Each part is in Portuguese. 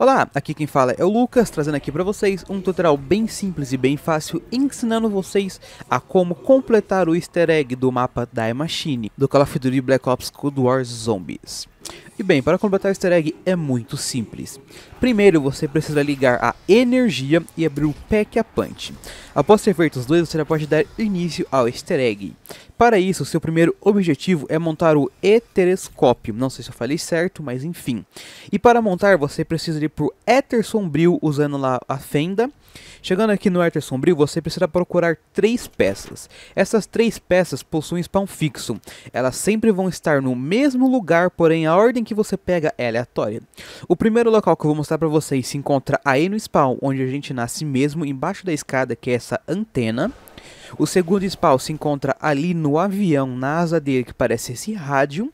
Olá, aqui quem fala é o Lucas, trazendo aqui para vocês um tutorial bem simples e bem fácil ensinando vocês a como completar o easter egg do mapa Die Machine do Call of Duty Black Ops Cold War Zombies. E bem, para completar o easter egg é muito simples. Primeiro você precisa ligar a energia e abrir o Pack a Punch. Após ter feito os dois, você já pode dar início ao easter egg. Para isso, seu primeiro objetivo é montar o Eterescópio, não sei se eu falei certo, mas enfim. E para montar, você precisa ir o Éter Sombrio usando lá a fenda. Chegando aqui no Éter Sombrio, você precisa procurar três peças. Essas três peças possuem spawn fixo. Elas sempre vão estar no mesmo lugar, porém a ordem que você pega é aleatória. O primeiro local que eu vou mostrar para vocês se encontra aí no spawn, onde a gente nasce mesmo embaixo da escada, que é essa antena. O segundo spawn se encontra ali no avião, na asa dele, que parece esse rádio.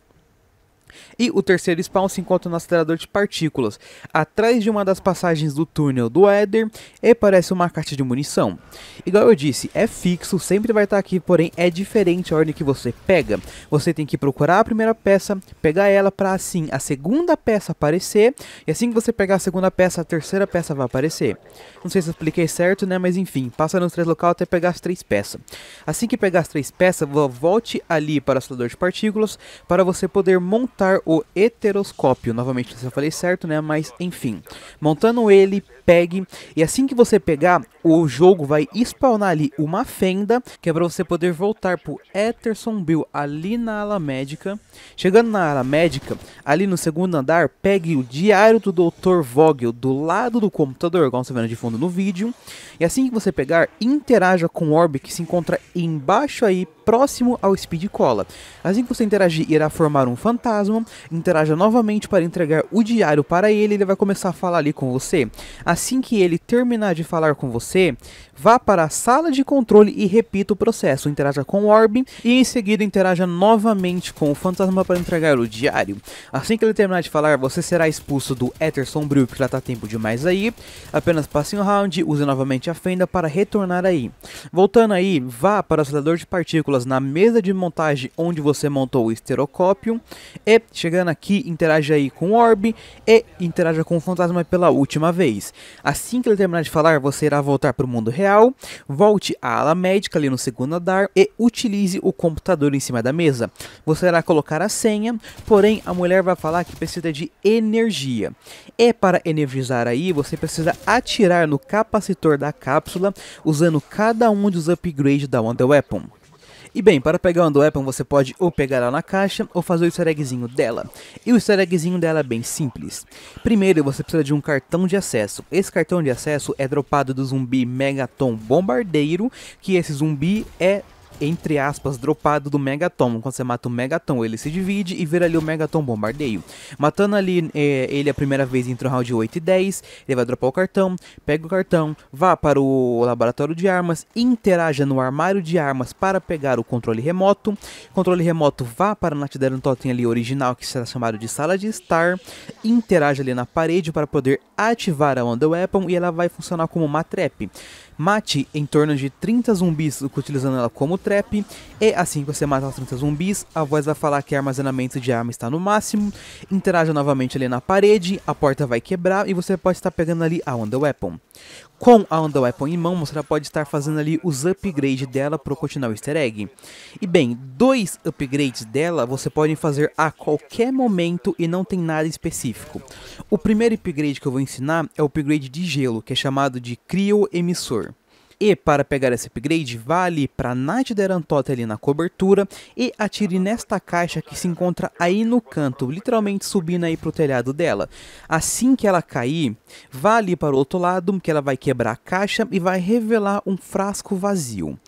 E o terceiro spawn se encontra no acelerador de partículas, atrás de uma das passagens do túnel do Éder e parece uma caixa de munição. Igual eu disse, é fixo, sempre vai estar aqui, porém é diferente a ordem que você pega. Você tem que procurar a primeira peça, pegar ela para assim a segunda peça aparecer, e assim que você pegar a segunda peça, a terceira peça vai aparecer. Não sei se eu expliquei certo, né, mas enfim, passa nos três locais até pegar as três peças. Assim que pegar as três peças, volte ali para o acelerador de partículas para você poder montar o heteroscópio. Novamente, não sei se eu falei certo, né? Mas enfim. Montando ele, pegue. E assim que você pegar, o jogo vai spawnar ali uma fenda, que é para você poder voltar pro Etherson Bill ali na ala médica. Chegando na ala médica, ali no segundo andar, pegue o diário do Dr. Vogel do lado do computador, igual você vendo de fundo no vídeo. E assim que você pegar, interaja com o orb que se encontra embaixo aí, próximo ao Speed Cola. Assim que você interagir, irá formar um fantasma, interaja novamente para entregar o diário para ele, ele vai começar a falar ali com você. Assim que ele terminar de falar com você, você, vá para a sala de controle e repita o processo. Interaja com o Orb e em seguida interaja novamente com o fantasma para entregar o diário. Assim que ele terminar de falar, você será expulso do Éter Sombrio, que já está tempo demais aí. Apenas passe um round, use novamente a fenda para retornar aí. Voltando aí, vá para o acelerador de partículas na mesa de montagem onde você montou o esterocópio. E chegando aqui, interaja aí com o Orb e interaja com o fantasma pela última vez. Assim que ele terminar de falar, você irá voltar voltar para o mundo real, volte à ala médica ali no segundo andar e utilize o computador em cima da mesa. Você irá colocar a senha, porém a mulher vai falar que precisa de energia. E para energizar aí, você precisa atirar no capacitor da cápsula usando cada um dos upgrades da Wonder Weapon. E bem, para pegar o Undoweapon você pode ou pegar ela na caixa ou fazer o easter eggzinho dela. E o easter eggzinho dela é bem simples. Primeiro você precisa de um cartão de acesso. Esse cartão de acesso é dropado do zumbi Megaton Bombardeiro, que esse zumbi é entre aspas, dropado do Megaton. Quando você mata o Megaton, ele se divide e vira ali o Megaton Bombardeio. Matando ali é, ele a primeira vez entre o round 8 e 10, ele vai dropar o cartão, pega o cartão, vá para o laboratório de armas, interaja no armário de armas para pegar o controle remoto. Controle remoto vá para a Natidaran Totem ali original, que será chamado de sala de estar, interaja ali na parede para poder ativar a Wonder Weapon e ela vai funcionar como uma trap. Mate em torno de 30 zumbis utilizando ela como trap, e assim que você matar os 30 zumbis, a voz vai falar que armazenamento de arma está no máximo, interaja novamente ali na parede, a porta vai quebrar e você pode estar pegando ali a Wonder Weapon. Com a Onda Weapon em mão, você pode estar fazendo ali os upgrades dela para continuar o easter egg. E bem, dois upgrades dela você pode fazer a qualquer momento e não tem nada específico. O primeiro upgrade que eu vou ensinar é o upgrade de gelo, que é chamado de Cryo Emissor. E para pegar esse upgrade, vale para Knight Derantota ali na cobertura e atire nesta caixa que se encontra aí no canto, literalmente subindo aí pro telhado dela. Assim que ela cair, vá ali para o outro lado, que ela vai quebrar a caixa e vai revelar um frasco vazio.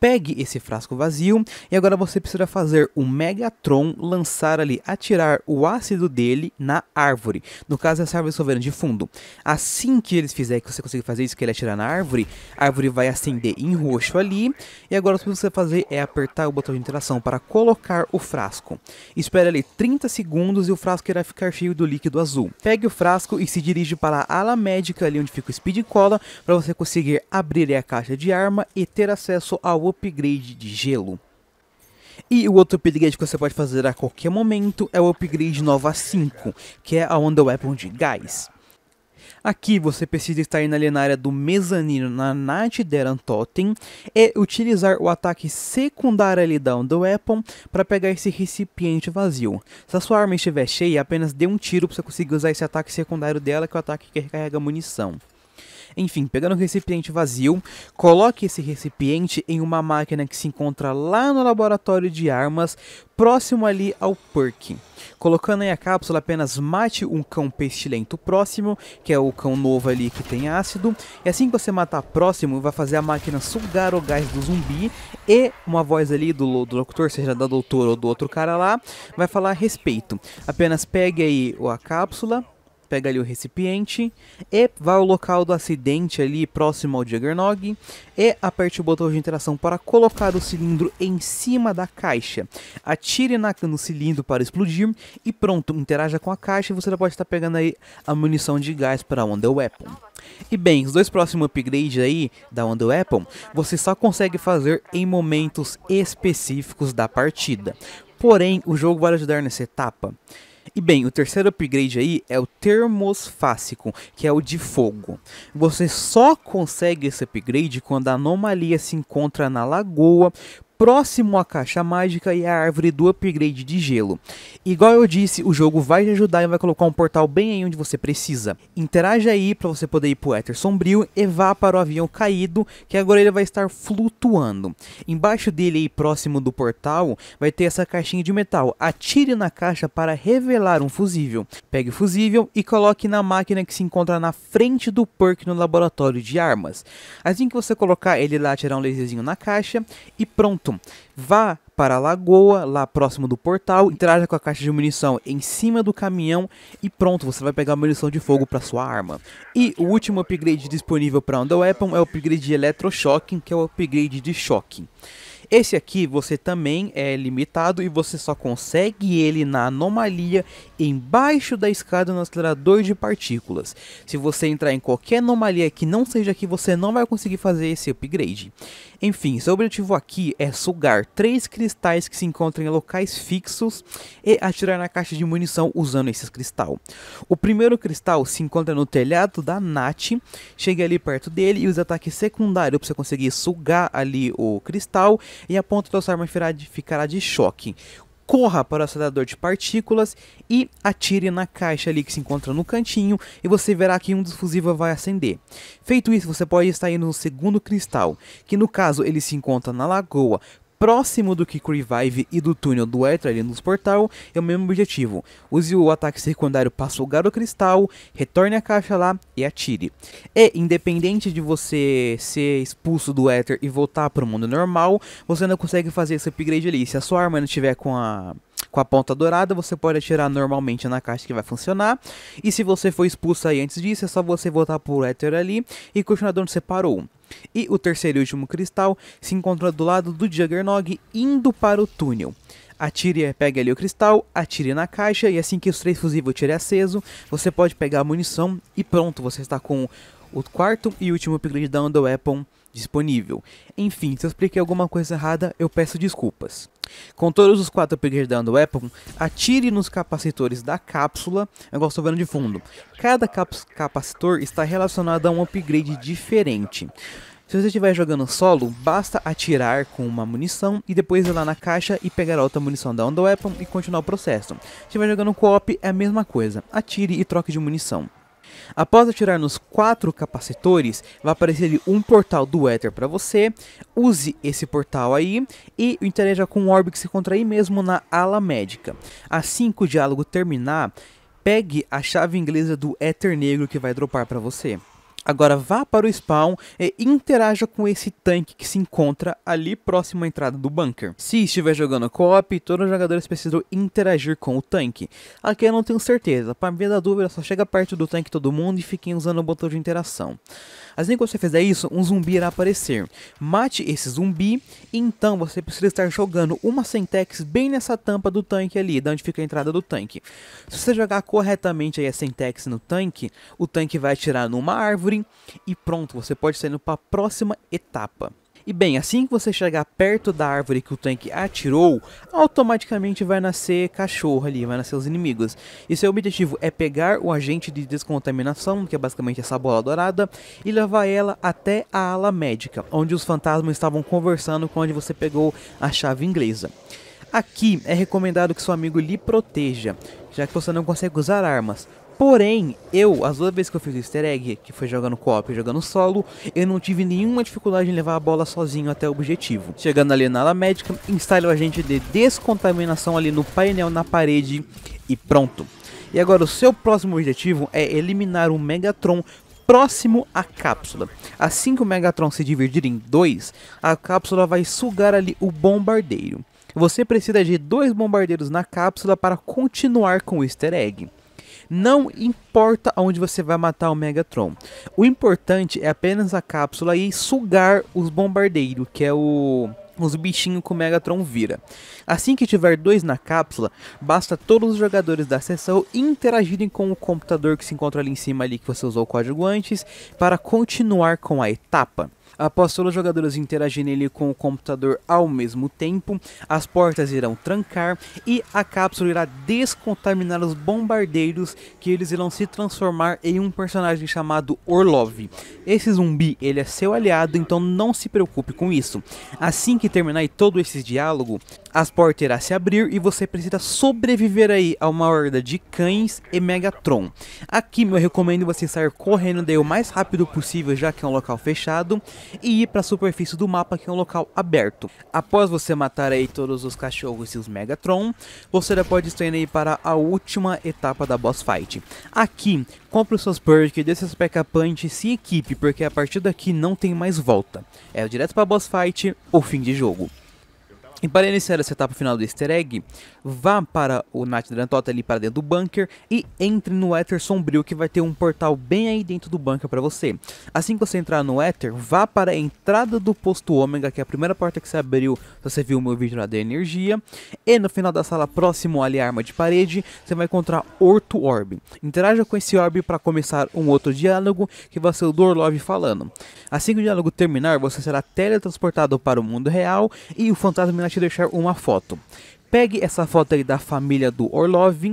Pegue esse frasco vazio e agora você precisa fazer o Megatron lançar ali, atirar o ácido dele na árvore. No caso, essa árvore soberana de fundo. Assim que eles fizerem que você conseguir fazer isso, que ele atirar na árvore, a árvore vai acender em roxo ali. E agora o que você vai fazer é apertar o botão de interação para colocar o frasco. Espere ali 30 segundos e o frasco irá ficar cheio do líquido azul. Pegue o frasco e se dirige para a ala médica ali onde fica o Speed Cola para você conseguir abrir a caixa de arma e ter acesso ao upgrade de gelo. E o outro upgrade que você pode fazer a qualquer momento é o upgrade Nova 5, que é a onda Weapon de gás. Aqui você precisa estar na inalienária do mezanino na Night Deran Totem e utilizar o ataque secundário ali da onda Weapon para pegar esse recipiente vazio. Se a sua arma estiver cheia, apenas dê um tiro para você conseguir usar esse ataque secundário dela, que é o ataque que recarrega munição. Enfim, pegando um recipiente vazio, coloque esse recipiente em uma máquina que se encontra lá no laboratório de armas, próximo ali ao perk. Colocando aí a cápsula, apenas mate um cão pestilento próximo, que é o cão novo ali que tem ácido. E assim que você matar próximo, vai fazer a máquina sugar o gás do zumbi e uma voz ali do, do locutor, seja da doutora ou do outro cara lá, vai falar a respeito. Apenas pegue aí a cápsula, pega ali o recipiente e vai ao local do acidente ali próximo ao Juggernog e aperte o botão de interação para colocar o cilindro em cima da caixa. Atire na, no cilindro para explodir e pronto, interaja com a caixa e você já pode estar pegando aí a munição de gás para a Wonder Weapon. E bem, os dois próximos upgrades aí da Wonder Weapon você só consegue fazer em momentos específicos da partida. Porém, o jogo vai ajudar nessa etapa. E bem, o terceiro upgrade aí é o termosfásico, que é o de fogo. Você só consegue esse upgrade quando a anomalia se encontra na lagoa, próximo à caixa mágica e à árvore do upgrade de gelo. Igual eu disse, o jogo vai te ajudar e vai colocar um portal bem aí onde você precisa. Interage aí para você poder ir pro éter sombrio e vá para o avião caído, que agora ele vai estar flutuando. Embaixo dele aí, próximo do portal, vai ter essa caixinha de metal. Atire na caixa para revelar um fusível. Pegue o fusível e coloque na máquina que se encontra na frente do perk no laboratório de armas. Assim que você colocar ele lá, tirar um laserzinho na caixa e pronto vá para a lagoa, lá próximo do portal, interaja com a caixa de munição em cima do caminhão e pronto, você vai pegar a munição de fogo para sua arma. E o último upgrade disponível para weapon é o upgrade de Electroshocking, que é o upgrade de choque. Esse aqui você também é limitado e você só consegue ele na anomalia embaixo da escada no acelerador de partículas. Se você entrar em qualquer anomalia que não seja aqui, você não vai conseguir fazer esse upgrade. Enfim, seu objetivo aqui é sugar três cristais que se encontram em locais fixos e atirar na caixa de munição usando esse cristal. O primeiro cristal se encontra no telhado da Nat, chegue ali perto dele e use ataque secundário para você conseguir sugar ali o cristal e a ponta da sua arma ficará de choque corra para o acelerador de partículas e atire na caixa ali que se encontra no cantinho e você verá que um dos fusíveis vai acender. Feito isso, você pode estar indo no segundo cristal, que no caso ele se encontra na lagoa próximo do Kick Revive e do túnel do Etra ali nos portal, é o mesmo objetivo. Use o ataque secundário para sugar o cristal, retorne a caixa lá e atire. E, independente de você ser expulso do Ether e voltar para o mundo normal, você não consegue fazer esse upgrade ali. Se a sua arma não tiver com a com a ponta dourada, você pode atirar normalmente na caixa que vai funcionar. E se você for expulso aí antes disso, é só você voltar pro éter ali e continuar de onde você parou. E o terceiro e último cristal se encontra do lado do Juggernog indo para o túnel. Atire, pegue ali o cristal, atire na caixa e assim que os três fusíveis estiverem aceso, você pode pegar a munição e pronto, você está com o quarto e último upgrade da Under Weapon disponível. Enfim, se eu expliquei alguma coisa errada, eu peço desculpas. Com todos os quatro upgrades da Weapon, atire nos capacitores da cápsula, é igual estou vendo de fundo. Cada cap capacitor está relacionado a um upgrade diferente. Se você estiver jogando solo, basta atirar com uma munição e depois ir lá na caixa e pegar outra munição da Onda Weapon e continuar o processo. Se estiver jogando co-op, é a mesma coisa, atire e troque de munição. Após atirar nos quatro capacitores, vai aparecer um portal do éter para você. Use esse portal aí e interaja com o orb que se encontra aí mesmo na ala médica. Assim que o diálogo terminar, pegue a chave inglesa do éter negro que vai dropar para você. Agora vá para o spawn e interaja com esse tanque que se encontra ali próximo à entrada do bunker. Se estiver jogando co-op, todos os jogadores precisam interagir com o tanque. Aqui eu não tenho certeza, para me da dúvida só chega perto do tanque todo mundo e fiquem usando o botão de interação. Assim que você fizer isso, um zumbi irá aparecer. Mate esse zumbi, então você precisa estar jogando uma Sentex bem nessa tampa do tanque ali, da onde fica a entrada do tanque. Se você jogar corretamente aí a Sentex no tanque, o tanque vai atirar numa árvore nuvem e pronto, você pode sair para a próxima etapa. E bem, assim que você chegar perto da árvore que o tanque atirou, automaticamente vai nascer cachorro ali, vai nascer os inimigos. E seu objetivo é pegar o agente de descontaminação, que é basicamente essa bola dourada, e levar ela até a ala médica, onde os fantasmas estavam conversando com onde você pegou a chave inglesa. Aqui é recomendado que seu amigo lhe proteja, já que você não consegue usar armas, Porém, eu, as duas vezes que eu fiz o easter egg, que foi jogando co-op e jogando solo, eu não tive nenhuma dificuldade em levar a bola sozinho até o objetivo. Chegando ali na ala médica, instale o agente de descontaminação ali no painel na parede e pronto. E agora o seu próximo objetivo é eliminar o Megatron próximo à cápsula. Assim que o Megatron se dividir em dois, a cápsula vai sugar ali o bombardeiro. Você precisa de dois bombardeiros na cápsula para continuar com o easter egg. Não importa aonde você vai matar o Megatron. O importante é apenas a cápsula e sugar os bombardeiros, que é o os bichinhos que o Megatron vira. Assim que tiver dois na cápsula, basta todos os jogadores da sessão interagirem com o computador que se encontra ali em cima ali que você usou o código antes para continuar com a etapa. Após todos os jogadores interagirem ele com o computador ao mesmo tempo, as portas irão trancar e a cápsula irá descontaminar os bombardeiros que eles irão se transformar em um personagem chamado Orlov. Esse zumbi ele é seu aliado, então não se preocupe com isso. Assim que terminar todo esse diálogo, as portas irá se abrir e você precisa sobreviver aí a uma horda de cães e Megatron. Aqui eu recomendo você sair correndo daí o mais rápido possível, já que é um local fechado, e ir para a superfície do mapa, que é um local aberto. Após você matar aí todos os cachorros e os Megatron, você já pode estar indo aí para a última etapa da boss fight. Aqui, compre os seus perks, dê seus backup punch, se equipe, porque a partir daqui não tem mais volta. É direto para boss fight o fim de jogo. E para iniciar essa etapa final do easter egg, vá para o Night Drantota ali para dentro do bunker e entre no Éter Sombrio que vai ter um portal bem aí dentro do bunker para você. Assim que você entrar no Éter, vá para a entrada do posto ômega, que é a primeira porta que se abriu se você viu o meu vídeo lá da energia. E no final da sala próximo ali à arma de parede, você vai encontrar Orto Orb. Interaja com esse Orb para começar um outro diálogo que vai ser o Dorlov falando. Assim que o diálogo terminar, você será teletransportado para o mundo real e o fantasma apenas te deixar uma foto. Pegue essa foto aí da família do Orlov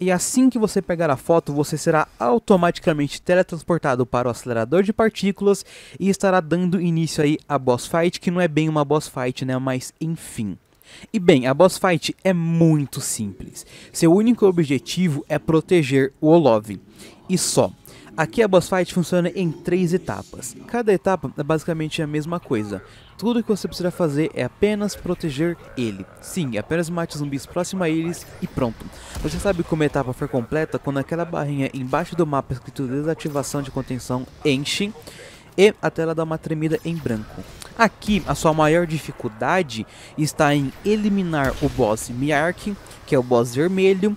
e assim que você pegar a foto, você será automaticamente teletransportado para o acelerador de partículas e estará dando início aí à boss fight, que não é bem uma boss fight, né, mas enfim. E bem, a boss fight é muito simples. Seu único objetivo é proteger o Orlov E só. Aqui a boss fight funciona em três etapas. Cada etapa é basicamente a mesma coisa. Tudo que você precisa fazer é apenas proteger ele. Sim, é apenas mate zumbis próximo a eles e pronto. Você sabe como a etapa for completa quando aquela barrinha embaixo do mapa escrito desativação de contenção enche e a tela dá uma tremida em branco. Aqui a sua maior dificuldade está em eliminar o boss Miyark, que é o boss vermelho,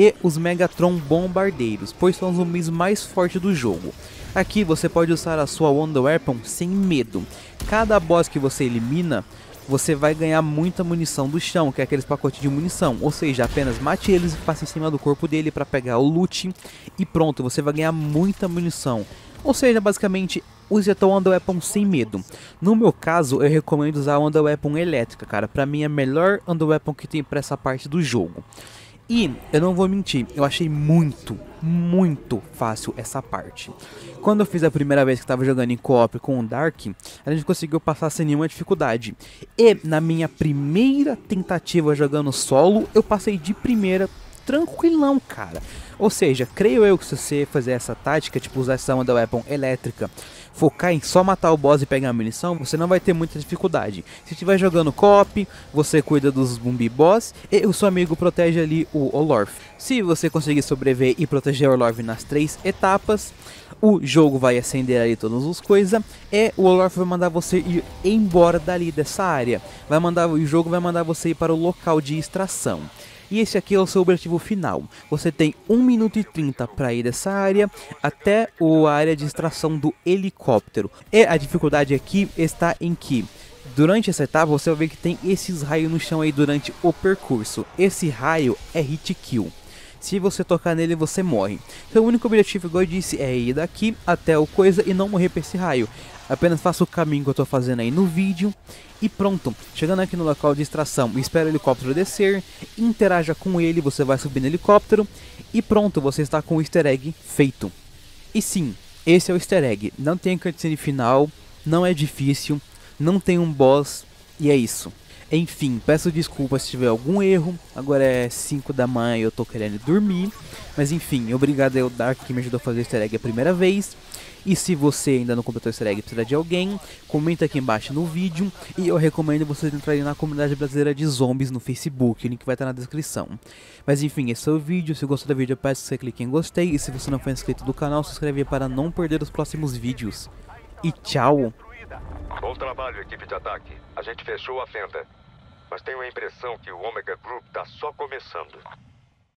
e os Megatron Bombardeiros, pois são os zumbis mais fortes do jogo. Aqui você pode usar a sua Wonder Weapon sem medo. Cada boss que você elimina, você vai ganhar muita munição do chão, que é aqueles pacotes de munição. Ou seja, apenas mate eles e passe em cima do corpo dele para pegar o loot e pronto, você vai ganhar muita munição. Ou seja, basicamente, use a tua Wonder Weapon sem medo. No meu caso, eu recomendo usar a Wonder Weapon elétrica, cara. Pra mim é a melhor Wonder Weapon que tem pra essa parte do jogo. E eu não vou mentir, eu achei muito, muito fácil essa parte. Quando eu fiz a primeira vez que estava jogando em co-op com o Dark, a gente conseguiu passar sem nenhuma dificuldade. E na minha primeira tentativa jogando solo, eu passei de primeira tranquilão, cara. Ou seja, creio eu que se você fazer essa tática, tipo usar essa da weapon elétrica, focar em só matar o boss e pegar a munição, você não vai ter muita dificuldade. Se estiver jogando cop, você cuida dos zumbi boss e o seu amigo protege ali o Olorf. Se você conseguir sobreviver e proteger o Olorf nas três etapas, o jogo vai acender ali todas as coisas e o Olorf vai mandar você ir embora dali dessa área. Vai mandar o jogo vai mandar você ir para o local de extração. E esse aqui é o seu objetivo final. Você tem 1 minuto e 30 para ir dessa área até a área de extração do helicóptero. E a dificuldade aqui está em que Durante essa etapa você vai ver que tem esses raios no chão aí durante o percurso. Esse raio é hit kill. Se você tocar nele, você morre. Seu único objetivo, igual eu disse, é ir daqui até o coisa e não morrer para esse raio. Apenas faça o caminho que eu estou fazendo aí no vídeo. E pronto, chegando aqui no local de extração, espera o helicóptero descer, interaja com ele, você vai subir no helicóptero. E pronto, você está com o easter egg feito. E sim, esse é o easter egg. Não tem cutscene final, não é difícil, não tem um boss, e é isso. Enfim, peço desculpas se tiver algum erro. Agora é 5 da manhã e eu tô querendo dormir. Mas enfim, obrigado ao Dark que me ajudou a fazer o easter egg a primeira vez. E se você ainda não completou o easter egg e precisa de alguém, comenta aqui embaixo no vídeo. E eu recomendo vocês entrarem na comunidade brasileira de zombies no Facebook, o link vai estar na descrição. Mas enfim, esse é o vídeo. Se gostou do vídeo, eu peço que você clique em gostei. E se você não for inscrito do canal, se inscreve para não perder os próximos vídeos. E tchau! Bom trabalho, equipe de ataque. A gente fechou a fenda mas tenho a impressão que o Omega Group está só começando.